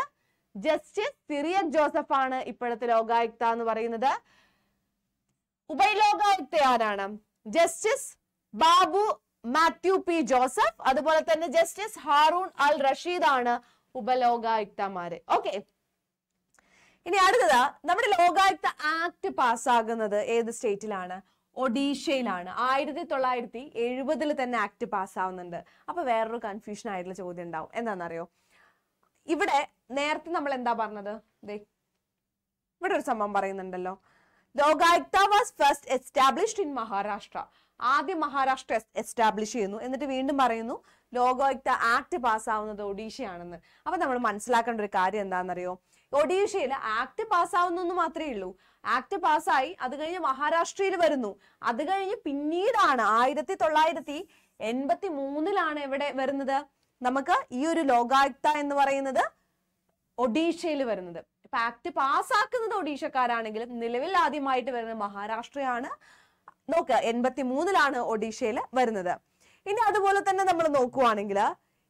ജസ്റ്റിസ് സിറിയക് ജോസഫ് ആണ് ഇപ്പോഴത്തെ ലോകായുക്ത എന്ന് പറയുന്നത് ഉപരിലോകായുക്ത ജസ്റ്റിസ് ബാബു മാത്യു പി ജോസഫ് അതുപോലെ തന്നെ ജസ്റ്റിസ് ഹാറൂൺ അൽ റഷീദ് ആണ് ഉപലോകായുക്തമാര് ഓക്കെ ഇനി അടുത്തത് നമ്മുടെ ലോകായുക്ത ആക്ട് പാസ്സാകുന്നത് ഏത് സ്റ്റേറ്റിലാണ് ഒഡീഷയിലാണ് ആയിരത്തി തൊള്ളായിരത്തി എഴുപതിൽ തന്നെ ആക്ട് പാസ്സാവുന്നുണ്ട് അപ്പൊ വേറൊരു കൺഫ്യൂഷൻ ആയിട്ടുള്ള ചോദ്യം ഉണ്ടാവും എന്താണെന്നറിയോ ഇവിടെ നേരത്തെ നമ്മൾ എന്താ പറഞ്ഞത് ഇവിടെ ഒരു സംഭവം പറയുന്നുണ്ടല്ലോ Lokayukta was first established in Maharashtra ആദ്യം മഹാരാഷ്ട്ര എസ്റ്റാബ്ലിഷ് ചെയ്യുന്നു എന്നിട്ട് വീണ്ടും പറയുന്നു ലോകായുക്ത ആക്ട് പാസ്സാവുന്നത് ഒഡീഷയാണെന്ന് അപ്പൊ നമ്മൾ മനസ്സിലാക്കേണ്ട ഒരു കാര്യം എന്താണെന്നറിയോ ഒഡീഷയിൽ ആക്ട് പാസ്സാവുന്നെന്ന് മാത്രമേ ഉള്ളൂ ആക്ട് പാസ്സായി അത് കഴിഞ്ഞ് മഹാരാഷ്ട്രയിൽ വരുന്നു അത് കഴിഞ്ഞ് പിന്നീടാണ് ആയിരത്തി തൊള്ളായിരത്തി എൺപത്തി മൂന്നിലാണ് എവിടെ വരുന്നത് നമുക്ക് ഈ ഒരു ലോകായുക്ത എന്ന് പറയുന്നത് ഒഡീഷയിൽ വരുന്നത് ഗ്യാരൻഡ് ആക്ട് പാസ്സാക്കുന്നത് ഒഡീഷക്കാരാണെങ്കിലും നിലവിൽ ആദ്യമായിട്ട് വരുന്ന മഹാരാഷ്ട്രയാണ് നോക്കുക എൺപത്തി മൂന്നിലാണ് ഒഡീഷയിൽ വരുന്നത് ഇനി അതുപോലെ തന്നെ നമ്മൾ നോക്കുവാണെങ്കിൽ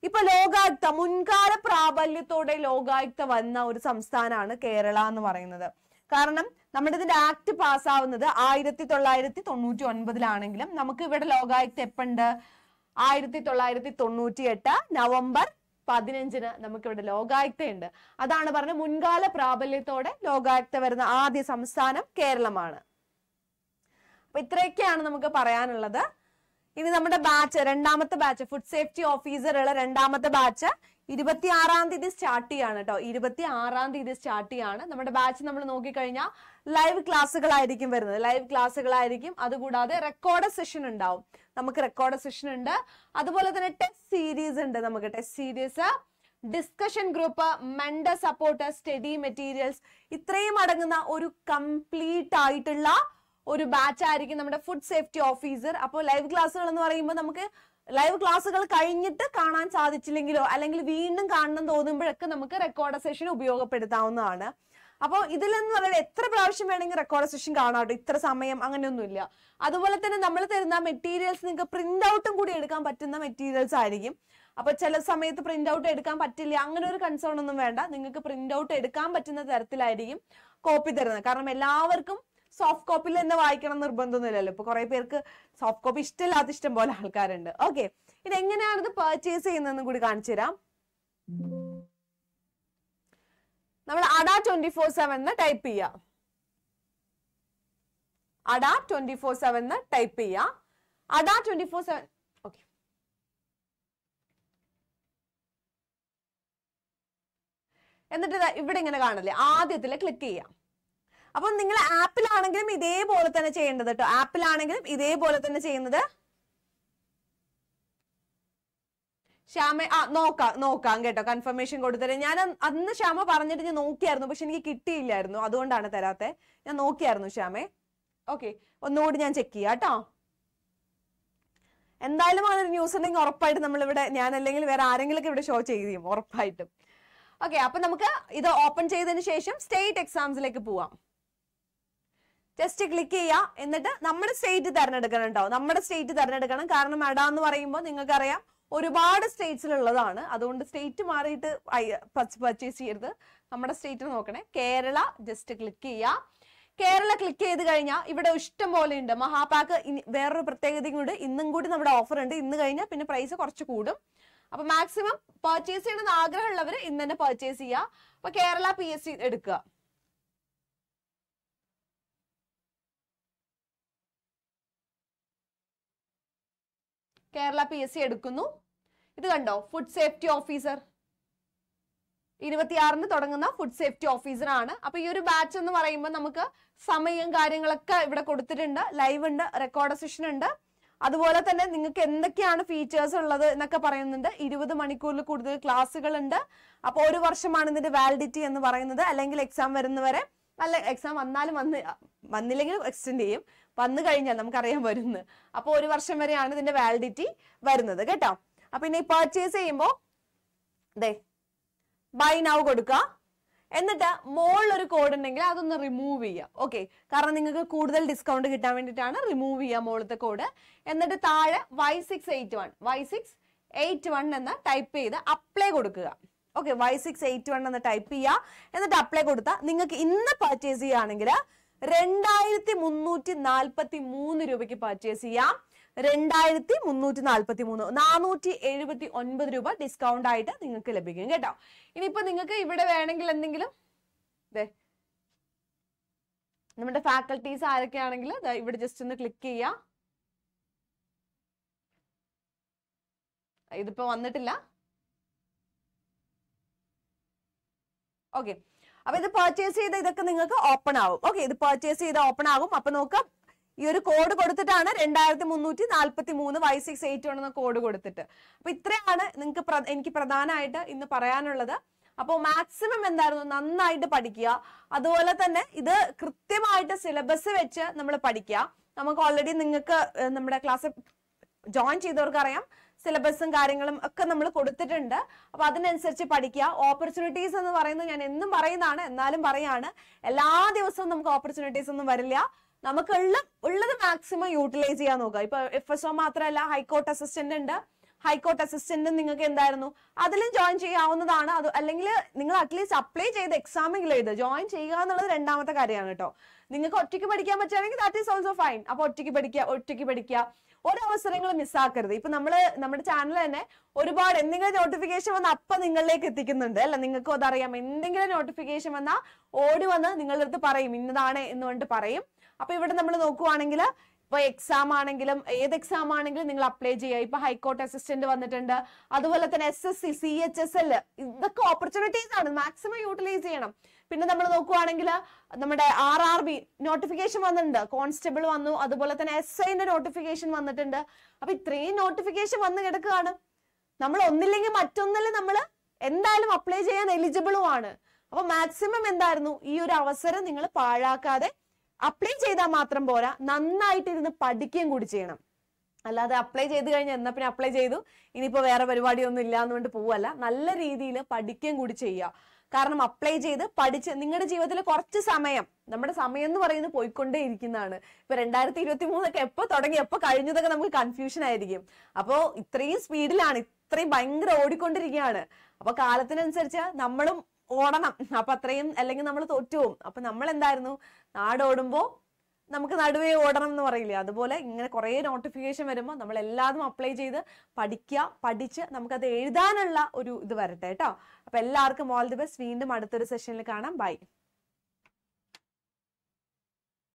ഇപ്പൊ ലോകായുക്ത മുൻകാല പ്രാബല്യത്തോടെ ലോകായുക്ത വന്ന ഒരു സംസ്ഥാനമാണ് കേരള എന്ന് പറയുന്നത് കാരണം നമ്മുടെ ഇതിന്റെ ആക്ട് പാസ്സാവുന്നത് ആയിരത്തി തൊള്ളായിരത്തി തൊണ്ണൂറ്റി ഒൻപതിലാണെങ്കിലും നമുക്ക് ഇവിടെ ലോകായുക്ത എപ്പുണ്ട് ആയിരത്തി തൊള്ളായിരത്തി തൊണ്ണൂറ്റി എട്ട് നവംബർ പതിനഞ്ചിന് നമുക്കിവിടെ ലോകായുക്തയുണ്ട് അതാണ് പറഞ്ഞ മുൻകാല പ്രാബല്യത്തോടെ ലോകായുക്ത വരുന്ന ആദ്യ സംസ്ഥാനം കേരളമാണ് അപ്പൊ ഇത്രയൊക്കെയാണ് നമുക്ക് പറയാനുള്ളത് ഇനി നമ്മുടെ ബാച്ച് രണ്ടാമത്തെ ബാച്ച് ഫുഡ് സേഫ്റ്റി ഓഫീസറുള്ള രണ്ടാമത്തെ ബാച്ച് ഇരുപത്തി ആറാം തീയതി സ്റ്റാർട്ട് ചെയ്യാണ് കേട്ടോ ഇരുപത്തി ആറാം തീയതി സ്റ്റാർട്ട് ചെയ്യാണ് നമ്മുടെ ബാച്ച് നമ്മൾ നോക്കിക്കഴിഞ്ഞാൽ ലൈവ് ക്ലാസ്സുകളായിരിക്കും വരുന്നത് ലൈവ് ക്ലാസ്സുകളായിരിക്കും അതുകൂടാതെ റെക്കോർഡ് സെഷൻ ഉണ്ടാവും നമുക്ക് റെക്കോർഡ് സെഷൻ ഉണ്ട് അതുപോലെ തന്നെ ടെസ്റ്റ് സീരീസ് ഉണ്ട് നമുക്ക് test series discussion group mentor support study materials ഇത്രയും അടങ്ങുന്ന ഒരു കംപ്ലീറ്റ് ആയിട്ടുള്ള ഒരു ബാച്ച് ആയിരിക്കും നമ്മുടെ ഫുഡ് സേഫ്റ്റി ഓഫീസർ അപ്പോൾ ലൈവ് ക്ലാസ്സുകൾ എന്ന് പറയുമ്പോൾ നമുക്ക് ലൈവ് ക്ലാസ്സുകൾ കഴിഞ്ഞിട്ട് കാണാൻ സാധിച്ചില്ലെങ്കിലോ അല്ലെങ്കിൽ വീണ്ടും കാണണം തോന്നുമ്പോഴൊക്കെ നമുക്ക് റെക്കോർഡ് സെഷൻ ഉപയോഗപ്പെടുത്താവുന്നതാണ് അപ്പോൾ ഇതിലെന്ന് പറഞ്ഞാൽ എത്ര പ്രാവശ്യം വേണമെങ്കിൽ റെക്കോർഡ് സെഷൻ കാണാട്ടോ ഇത്ര സമയം അങ്ങനെയൊന്നുമില്ല അതുപോലെ തന്നെ നമ്മൾ തരുന്ന മെറ്റീരിയൽസ് നിങ്ങൾക്ക് പ്രിന്റ് ഔട്ടും കൂടി എടുക്കാൻ പറ്റുന്ന മെറ്റീരിയൽസ് ആയിരിക്കും അപ്പൊ ചില സമയത്ത് പ്രിന്റ് ഔട്ട് എടുക്കാൻ പറ്റില്ല അങ്ങനെ ഒരു കൺസേൺ ഒന്നും വേണ്ട നിങ്ങൾക്ക് പ്രിന്റ് ഔട്ട് എടുക്കാൻ പറ്റുന്ന തരത്തിലായിരിക്കും കോപ്പി തരുന്നത് കാരണം എല്ലാവർക്കും സോഫ്റ്റ് കോപ്പിയിൽ തന്നെ വായിക്കണം നിർബന്ധമൊന്നുമില്ലല്ലോ ഇപ്പൊ കുറെ പേർക്ക് സോഫ്റ്റ് കോപ്പി ഇഷ്ടമില്ലാത്ത ഇഷ്ടം പോലെ ആൾക്കാരുണ്ട് ഓക്കെ ഇത് എങ്ങനെയാണ് ഇത് പർച്ചേസ് ചെയ്യുന്നതെന്ന് കൂടി കാണിച്ചു തരാം നമ്മൾ അഡ ട്വന്റി ഫോർ സെവൻ എന്ന് ടൈപ്പ് ചെയ്യ അഡ ട്വന്റി ഫോർ സെവൻ എന്ന് ടൈപ്പ് ചെയ്യ Adda twenty four seven okay എന്നിട്ട് ഇവിടെ ഇങ്ങനെ കാണില്ലേ ആദ്യത്തിൽ ക്ലിക്ക് ചെയ്യാം അപ്പൊ നിങ്ങൾ ആപ്പിലാണെങ്കിലും ഇതേപോലെ തന്നെ ചെയ്യേണ്ടത് കേട്ടോ ആപ്പിലാണെങ്കിലും ഇതേപോലെ തന്നെ ചെയ്യുന്നത് ശ്യാമ ആ നോക്കാം നോക്കാം കേട്ടോ കൺഫർമേഷൻ കൊടുത്തരാം ഞാൻ അന്ന് ശ്യാമ പറഞ്ഞിട്ട് ഞാൻ നോക്കിയായിരുന്നു പക്ഷെ എനിക്ക് കിട്ടിയില്ലായിരുന്നു അതുകൊണ്ടാണ് തരാത്തെ ഞാൻ നോക്കിയായിരുന്നു ശ്യാമെ ഓക്കെ ഒന്നുകൂടി ഞാൻ ചെക്ക് ചെയ്യാം കേട്ടോ എന്തായാലും അങ്ങനെ ന്യൂസ് ഉണ്ടെങ്കിൽ ഉറപ്പായിട്ട് നമ്മളിവിടെ ഞാൻ അല്ലെങ്കിൽ വേറെ ആരെങ്കിലും ഇവിടെ ഷോ ചെയ്യും ഉറപ്പായിട്ടും ഓക്കെ അപ്പൊ നമുക്ക് ഇത് ഓപ്പൺ ചെയ്തതിന് ശേഷം സ്റ്റേറ്റ് എക്സാംസിലേക്ക് പോവാം ജസ്റ്റ് ക്ലിക്ക് ചെയ്യാം എന്നിട്ട് നമ്മുടെ സ്റ്റേറ്റ് തിരഞ്ഞെടുക്കണം കേട്ടോ നമ്മുടെ സ്റ്റേറ്റ് തിരഞ്ഞെടുക്കണം കാരണം എന്ന് പറയുമ്പോൾ നിങ്ങൾക്കറിയാം ഒരുപാട് സ്റ്റേറ്റ്സിലുള്ളതാണ് അതുകൊണ്ട് സ്റ്റേറ്റ് മാറിയിട്ട് പർച്ചേസ് ചെയ്യരുത് നമ്മുടെ സ്റ്റേറ്റ് നോക്കണേ കേരള ജസ്റ്റ് ക്ലിക്ക് ചെയ്യാം കേരള ക്ലിക്ക് ചെയ്ത് കഴിഞ്ഞാൽ ഇവിടെ ഇഷ്ടം പോലെ ഉണ്ട് മഹാപാക്ക് വേറൊരു പ്രത്യേകതയും കൂടി ഇന്നും കൂടി നമ്മുടെ ഓഫർ ഉണ്ട് ഇന്ന് കഴിഞ്ഞാൽ പിന്നെ പ്രൈസ് കുറച്ച് കൂടും അപ്പൊ മാക്സിമം പർച്ചേസ് ചെയ്യണമെന്ന് ആഗ്രഹമുള്ളവർ ഇന്ന് തന്നെ പർച്ചേസ് ചെയ്യുക അപ്പൊ കേരള പി എസ് സി എടുക്കുക കേരള പി എസ് സി എടുക്കുന്നു ഇത് കണ്ടോ ഫുഡ് സേഫ്റ്റി ഓഫീസർ ഇരുപത്തിയാറിന് തുടങ്ങുന്ന ഫുഡ് സേഫ്റ്റി ഓഫീസറാണ് അപ്പൊ ഈ ഒരു ബാച്ച് എന്ന് പറയുമ്പോൾ നമുക്ക് സമയം കാര്യങ്ങളൊക്കെ ഇവിടെ കൊടുത്തിട്ടുണ്ട് ലൈവ് ഉണ്ട് റെക്കോർഡ് സെഷൻ ഉണ്ട് അതുപോലെ തന്നെ നിങ്ങൾക്ക് എന്തൊക്കെയാണ് ഫീച്ചേഴ്സ് ഉള്ളത് എന്നൊക്കെ പറയുന്നുണ്ട് ഇരുപത് മണിക്കൂറിൽ കൂടുതൽ ക്ലാസ്സുകൾ ഉണ്ട് അപ്പോൾ ഒരു വർഷമാണ് ഇതിന്റെ വാലിഡിറ്റി എന്ന് പറയുന്നത് അല്ലെങ്കിൽ എക്സാം വരുന്നവരെ നല്ല എക്സാം വന്നാലും വന്ന് വന്നില്ലെങ്കിൽ എക്സ്റ്റെൻഡ് ചെയ്യും വന്നു കഴിഞ്ഞാൽ നമുക്കറിയാൻ വരുന്നത് അപ്പോൾ ഒരു വർഷം വരെയാണ് ഇതിന്റെ വാലിഡിറ്റി വരുന്നത് കേട്ടോ അപ്പൊ ഇനി പർച്ചേസ് ചെയ്യുമ്പോൾ ദേ ബൈ നൗ കൊടുക്കുക എന്നിട്ട് മുകളിൽ ഒരു കോഡ് ഉണ്ടെങ്കിൽ അതൊന്ന് റിമൂവ് ചെയ്യുക ഓക്കെ കാരണം നിങ്ങൾക്ക് കൂടുതൽ ഡിസ്കൗണ്ട് കിട്ടാൻ വേണ്ടിയിട്ടാണ് റിമൂവ് ചെയ്യുക മുകളിലത്തെ കോഡ് എന്നിട്ട് താഴെ Y six eight one Y six eight one എന്ന് ടൈപ്പ് ചെയ്ത് അപ്ലൈ കൊടുക്കുക okay Y six eight one എന്ന് ടൈപ്പ് ചെയ്യുക എന്നിട്ട് അപ്ലൈ കൊടുത്താൽ നിങ്ങൾക്ക് ഇന്ന് പർച്ചേസ് ചെയ്യുകയാണെങ്കിൽ രണ്ടായിരത്തി മുന്നൂറ്റി നാൽപ്പത്തി മൂന്ന് രൂപയ്ക്ക് പർച്ചേസ് ചെയ്യാം രണ്ടായിരത്തി മുന്നൂറ്റി നാൽപ്പത്തി മൂന്ന് നാനൂറ്റി എഴുപത്തി ഒൻപത് രൂപ ഡിസ്കൗണ്ട് ആയിട്ട് നിങ്ങൾക്ക് ലഭിക്കും കേട്ടോ ഇനിയിപ്പോ നിങ്ങൾക്ക് ഇവിടെ വേണമെങ്കിൽ എന്തെങ്കിലും നമ്മുടെ ഫാക്കൽറ്റീസ് ആരൊക്കെയാണെങ്കിൽ ഇവിടെ ജസ്റ്റ് ഒന്ന് ക്ലിക്ക് ചെയ്യാം ഇതിപ്പോ വന്നിട്ടില്ല ഓക്കെ അപ്പൊ ഇത് പർച്ചേസ് ചെയ്ത ഇതൊക്കെ നിങ്ങൾക്ക് ഓപ്പൺ ആവും ഓക്കെ ഇത് പർച്ചേസ് ചെയ്ത് ഓപ്പൺ ആകും അപ്പൊ നോക്കാം ഈ ഒരു കോഡ് കൊടുത്തിട്ടാണ് രണ്ടായിരത്തി മുന്നൂറ്റി നാല്പത്തി മൂന്ന് വൈ സിക്സ് എയ്റ്റ് എന്ന കോഡ് കൊടുത്തിട്ട് അപ്പൊ ഇത്രയാണ് നിങ്ങൾക്ക് എനിക്ക് പ്രധാനമായിട്ട് ഇന്ന് പറയാനുള്ളത് അപ്പോൾ മാക്സിമം എന്തായിരുന്നു നന്നായിട്ട് പഠിക്കുക അതുപോലെ തന്നെ ഇത് കൃത്യമായിട്ട് സിലബസ് വെച്ച് നമ്മൾ പഠിക്കുക നമുക്ക് ഓൾറെഡി നിങ്ങൾക്ക് നമ്മുടെ ക്ലാസ് ജോയിൻ ചെയ്തവർക്ക് അറിയാം സിലബസും കാര്യങ്ങളും ഒക്കെ നമ്മൾ കൊടുത്തിട്ടുണ്ട് അപ്പൊ അതിനനുസരിച്ച് പഠിക്കുക ഓപ്പർച്യൂണിറ്റീസ് എന്ന് പറയുന്നത് ഞാൻ എന്നും പറയുന്നതാണ് എന്നാലും പറയാണ് എല്ലാ ദിവസവും നമുക്ക് ഓപ്പർച്യൂണിറ്റീസ് ഒന്നും വരില്ല നമുക്കുള്ള ഉള്ളത് മാക്സിമം യൂട്ടിലൈസ് ചെയ്യാൻ നോക്കുക ഇപ്പൊ എഫ് എസ് ഒ മാത്രമല്ല ഹൈക്കോർട്ട് അസിസ്റ്റന്റ് ഉണ്ട് ഹൈക്കോർട്ട് അസിസ്റ്റന്റ് നിങ്ങൾക്ക് എന്തായിരുന്നു അതിലും ജോയിൻ ചെയ്യാവുന്നതാണ് അത് അല്ലെങ്കിൽ നിങ്ങൾ അറ്റ്ലീസ്റ്റ് അപ്ലൈ ചെയ്ത് എക്സാമെങ്കിലും എഴുതുക ജോയിൻ ചെയ്യുക എന്നുള്ളത് രണ്ടാമത്തെ കാര്യമാണ് കേട്ടോ നിങ്ങൾക്ക് ഒറ്റയ്ക്ക് പഠിക്കാൻ പറ്റുകയാണെങ്കിൽ ദാറ്റ് ഈസ് ഓൾസോ ഫൈൻ അപ്പൊ ഒറ്റയ്ക്ക് പഠിക്കുക ഒറ്റയ്ക്ക് പഠിക്കുക അവസരങ്ങളും മിസ്സാക്കരുത് ഇപ്പൊ നമ്മള് നമ്മുടെ ചാനൽ തന്നെ ഒരുപാട് എന്തെങ്കിലും നോട്ടിഫിക്കേഷൻ വന്ന അപ്പൊ നിങ്ങളിലേക്ക് എത്തിക്കുന്നുണ്ട് അല്ല നിങ്ങൾക്കും അതറിയാം എന്തെങ്കിലും നോട്ടിഫിക്കേഷൻ വന്നാൽ ഓടി വന്ന് നിങ്ങളുടെ അടുത്ത് പറയും ഇന്നതാണ് എന്ന് കൊണ്ട് പറയും അപ്പൊ ഇവിടെ നമ്മൾ നോക്കുവാണെങ്കിൽ ഇപ്പൊ എക്സാം ആണെങ്കിലും ഏത് എക്സാം ആണെങ്കിലും നിങ്ങൾ അപ്ലൈ ചെയ്യുക ഇപ്പൊ ഹൈക്കോർട്ട് അസിസ്റ്റന്റ് വന്നിട്ടുണ്ട് അതുപോലെ തന്നെ S S C C H S L ഇതൊക്കെ ഓപ്പർച്യൂണിറ്റീസ് ആണ് മാക്സിമം യൂട്ടിലൈസ് ചെയ്യണം പിന്നെ നമ്മൾ നോക്കുവാണെങ്കിൽ നമ്മുടെ ആർ ആർ ബി നോട്ടിഫിക്കേഷൻ വന്നിട്ടുണ്ട് കോൺസ്റ്റബിൾ വന്നു അതുപോലെ തന്നെ എസ് ഐന്റെ നോട്ടിഫിക്കേഷൻ വന്നിട്ടുണ്ട് അപ്പൊ ഇത്രയും നോട്ടിഫിക്കേഷൻ വന്ന് കിടക്കുകയാണ് നമ്മൾ ഒന്നില്ലെങ്കിൽ മറ്റൊന്നിൽ നമ്മൾ എന്തായാലും അപ്ലൈ ചെയ്യാൻ എലിജിബിളും ആണ് അപ്പൊ മാക്സിമം എന്തായിരുന്നു ഈ ഒരു അവസരം നിങ്ങൾ പാഴാക്കാതെ അപ്ലൈ ചെയ്താൽ മാത്രം പോരാ നന്നായിട്ട് ഇരുന്ന് പഠിക്കുകയും കൂടി ചെയ്യണം അല്ലാതെ അപ്ലൈ ചെയ്ത് കഴിഞ്ഞാൽ എന്നാ പിന്നെ അപ്ലൈ ചെയ്തു ഇനിയിപ്പോൾ വേറെ പരിപാടിയൊന്നും ഇല്ല എന്നുകൊണ്ട് പോവല്ല നല്ല രീതിയിൽ പഠിക്കുകയും കൂടി ചെയ്യുക കാരണം അപ്ലൈ ചെയ്ത് പഠിച്ച് നിങ്ങളുടെ ജീവിതത്തിൽ കുറച്ച് സമയം നമ്മുടെ സമയം എന്ന് പറയുന്നത് പോയിക്കൊണ്ടേ ഇരിക്കുന്നതാണ് ഇപ്പൊ രണ്ടായിരത്തി ഇരുപത്തി മൂന്നൊക്കെ എപ്പോ തുടങ്ങി എപ്പോ കഴിഞ്ഞതൊക്കെ നമുക്ക് കൺഫ്യൂഷൻ ആയിരിക്കും അപ്പോൾ ഇത്രയും സ്പീഡിലാണ് ഇത്രയും ഭയങ്കര ഓടിക്കൊണ്ടിരിക്കുകയാണ് അപ്പൊ കാലത്തിനനുസരിച്ച് നമ്മളും ഓടണം അപ്പൊ അത്രയും അല്ലെങ്കിൽ നമ്മൾ തോറ്റുപോകും അപ്പൊ നമ്മൾ എന്തായിരുന്നു നാടോടുമ്പോൾ നമുക്ക് നടുവേ ഓടണം എന്ന് പറയില്ലേ അതുപോലെ ഇങ്ങനെ കുറേ നോട്ടിഫിക്കേഷൻ വരുമ്പോൾ നമ്മൾ എല്ലാതും അപ്ലൈ ചെയ്ത് പഠിക്കുക പഠിച്ച് നമുക്കത് എഴുതാനുള്ള ഒരു ഇത് വരട്ടെ കേട്ടോ അപ്പം എല്ലാവർക്കും ഓൾ ദി ബെസ്റ്റ് വീണ്ടും അടുത്തൊരു സെഷനിൽ കാണാം ബൈ